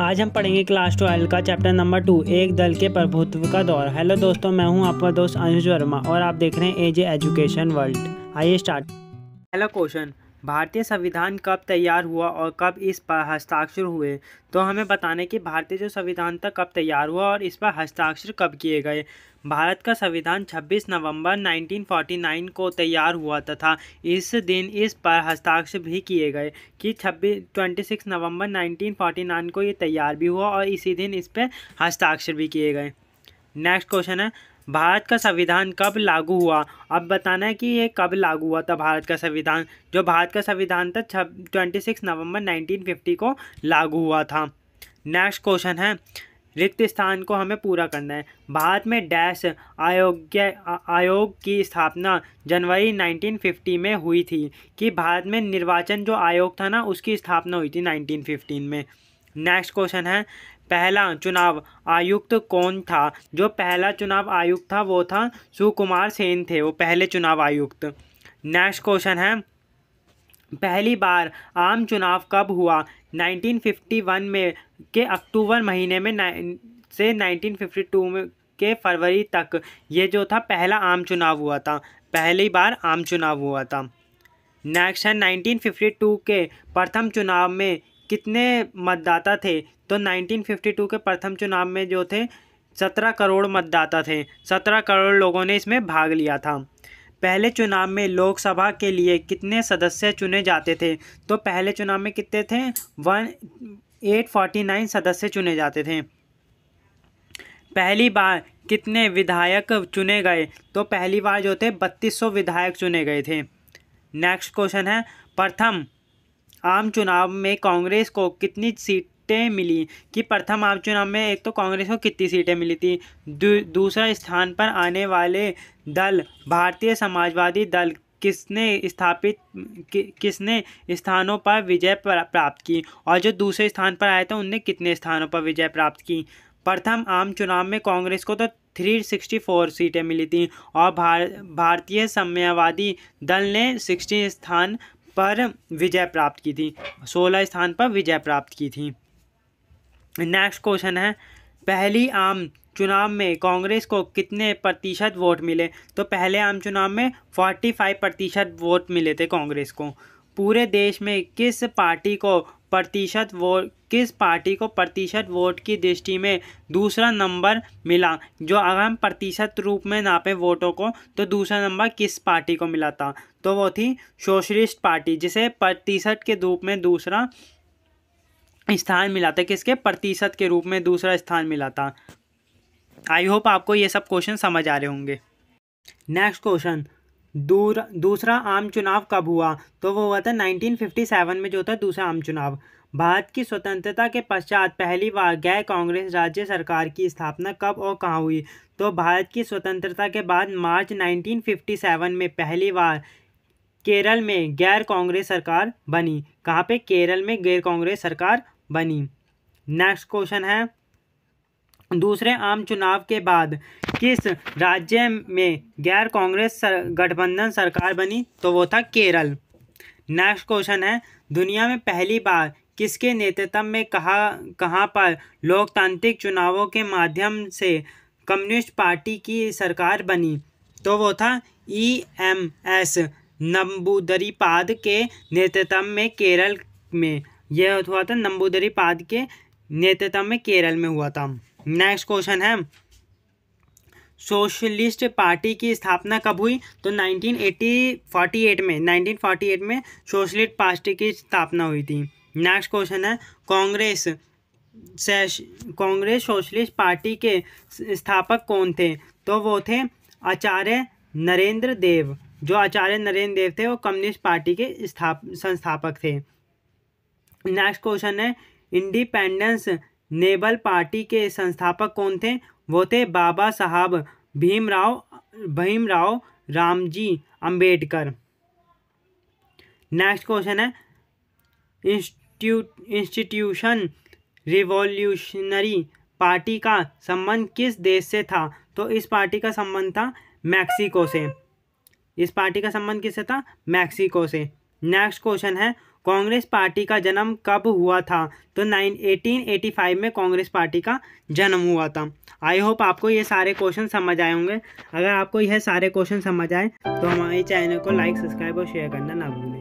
आज हम पढ़ेंगे क्लास ट्वेल्व का चैप्टर नंबर टू एक दल के प्रभुत्व का दौर हेलो दोस्तों मैं हूं आपका दोस्त अनुज वर्मा और आप देख रहे हैं एजे एजुकेशन वर्ल्ड आइए स्टार्ट पहला क्वेश्चन भारतीय संविधान कब तैयार हुआ और कब इस पर हस्ताक्षर हुए तो हमें बताने कि भारतीय जो संविधान था कब तैयार हुआ और इस पर हस्ताक्षर कब किए गए भारत का संविधान 26 नवंबर 1949 को तैयार हुआ तथा इस दिन इस पर हस्ताक्षर भी किए गए कि 26 26 नवंबर 1949 को ये तैयार भी हुआ और इसी दिन इस पर हस्ताक्षर भी किए गए नेक्स्ट क्वेश्चन है भारत का संविधान कब लागू हुआ अब बताना है कि ये कब लागू हुआ था भारत का संविधान जो भारत का संविधान था छब ट्वेंटी सिक्स नवम्बर नाइनटीन फिफ्टी को लागू हुआ था नेक्स्ट क्वेश्चन है रिक्त स्थान को हमें पूरा करना है भारत में डैश आयोग आयोग की स्थापना जनवरी 1950 में हुई थी कि भारत में निर्वाचन जो आयोग था ना उसकी स्थापना हुई थी 1915 में नेक्स्ट क्वेश्चन है पहला चुनाव आयुक्त कौन था जो पहला चुनाव आयुक्त था वो था सुकुमार सेन थे वो पहले चुनाव आयुक्त नेक्स्ट क्वेश्चन है पहली बार आम चुनाव कब हुआ 1951 में के अक्टूबर महीने में से 1952 में के फरवरी तक ये जो था पहला आम चुनाव हुआ था पहली बार आम चुनाव हुआ था नेक्स्ट है 1952 के प्रथम चुनाव में कितने मतदाता थे तो 1952 के प्रथम चुनाव में जो थे सत्रह करोड़ मतदाता थे सत्रह करोड़ लोगों ने इसमें भाग लिया था पहले चुनाव में लोकसभा के लिए कितने सदस्य चुने जाते थे तो पहले चुनाव में कितने थे वन एट फोर्टी नाइन सदस्य चुने जाते थे पहली बार कितने विधायक चुने गए तो पहली बार जो थे बत्तीस सौ विधायक चुने गए थे नेक्स्ट क्वेश्चन है प्रथम आम चुनाव में कांग्रेस को कितनी सीट सीटें मिली कि प्रथम आम चुनाव में एक तो कांग्रेस को कितनी सीटें मिली थी दू, दूसरा स्थान पर आने वाले दल भारतीय समाजवादी दल किसने स्थापित कि, किसने स्थानों पर विजय प्राप्त की और जो दूसरे स्थान पर आए थे उनने कितने स्थानों पर विजय प्राप्त की प्रथम आम चुनाव में कांग्रेस को तो 364 सीटें मिली थी और भार, भारतीय समयवादी दल ने सिक्सटी स्थान पर विजय प्राप्त की थी सोलह स्थान पर विजय प्राप्त की थी नेक्स्ट क्वेश्चन है पहली आम चुनाव में कांग्रेस को कितने प्रतिशत वोट मिले तो पहले आम चुनाव में फोर्टी फाइव प्रतिशत वोट मिले थे कांग्रेस को पूरे देश में किस पार्टी को प्रतिशत वोट किस पार्टी को प्रतिशत वोट की दृष्टि में दूसरा नंबर मिला जो अगर हम प्रतिशत रूप में नापे वोटों को तो दूसरा नंबर किस पार्टी को मिला था तो वो थी सोशलिस्ट पार्टी जिसे प्रतिशत के रूप में दूसरा स्थान मिला था किसके प्रतिशत के रूप में दूसरा स्थान मिला था आई होप आपको ये सब क्वेश्चन समझ आ रहे होंगे नेक्स्ट क्वेश्चन दूर दूसरा आम चुनाव कब हुआ तो वो हुआ था 1957 में जो था दूसरा आम चुनाव भारत की स्वतंत्रता के पश्चात पहली बार गैर कांग्रेस राज्य सरकार की स्थापना कब और कहाँ हुई तो भारत की स्वतंत्रता के बाद मार्च 1957 में पहली बार केरल में गैर कांग्रेस सरकार बनी कहाँ पे केरल में गैर कांग्रेस सरकार बनी नेक्स्ट क्वेश्चन है दूसरे आम चुनाव के बाद किस राज्य में गैर कांग्रेस सर, गठबंधन सरकार बनी तो वो था केरल नेक्स्ट क्वेश्चन है दुनिया में पहली बार किसके नेतृत्व में कहा कहाँ पर लोकतांत्रिक चुनावों के माध्यम से कम्युनिस्ट पार्टी की सरकार बनी तो वो था ई एम एस नंबूदरी पाद के नेतृत्व में केरल में यह हुआ था नंबूदरी पाद के नेतृत्व में केरल में हुआ था नेक्स्ट क्वेश्चन है सोशलिस्ट पार्टी की स्थापना कब हुई तो एट में 1948 में सोशलिस्ट पार्टी की स्थापना हुई थी नेक्स्ट क्वेश्चन है कांग्रेस कांग्रेस सोशलिस्ट पार्टी के स्थापक कौन थे तो वो थे आचार्य नरेंद्र देव जो आचार्य नरेंद्र देव थे वो कम्युनिस्ट पार्टी के स्थाप संस्थापक थे नेक्स्ट क्वेश्चन है इंडिपेंडेंस नेबल पार्टी के संस्थापक कौन थे वो थे बाबा साहब भीमराव भीमराव रामजी अंबेडकर नेक्स्ट क्वेश्चन है इंस्टीट्यूशन रिवॉल्यूशनरी पार्टी का संबंध किस देश से था तो इस पार्टी का संबंध था मैक्सिको से इस पार्टी का संबंध किससे था मैक्सिको से नेक्स्ट क्वेश्चन है कांग्रेस पार्टी का जन्म कब हुआ था तो नाइन एटीन एटी फाइव में कांग्रेस पार्टी का जन्म हुआ था आई होप आपको ये सारे क्वेश्चन समझ आए होंगे अगर आपको यह सारे क्वेश्चन समझ आए तो हमारे चैनल को लाइक सब्सक्राइब और शेयर करना ना भूलें